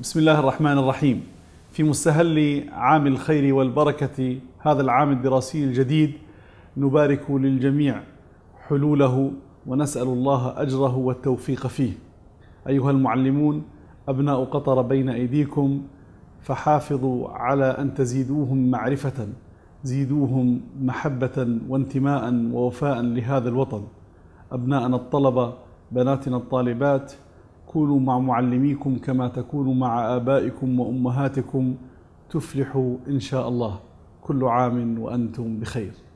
بسم الله الرحمن الرحيم في مستهل عام الخير والبركة هذا العام الدراسي الجديد نبارك للجميع حلوله ونسأل الله أجره والتوفيق فيه أيها المعلمون أبناء قطر بين أيديكم فحافظوا على أن تزيدوهم معرفة زيدوهم محبة وانتماء ووفاء لهذا الوطن أبناءنا الطلبة بناتنا الطالبات كونوا مع معلميكم كما تكونوا مع آبائكم وأمهاتكم تفلحوا إن شاء الله كل عام وأنتم بخير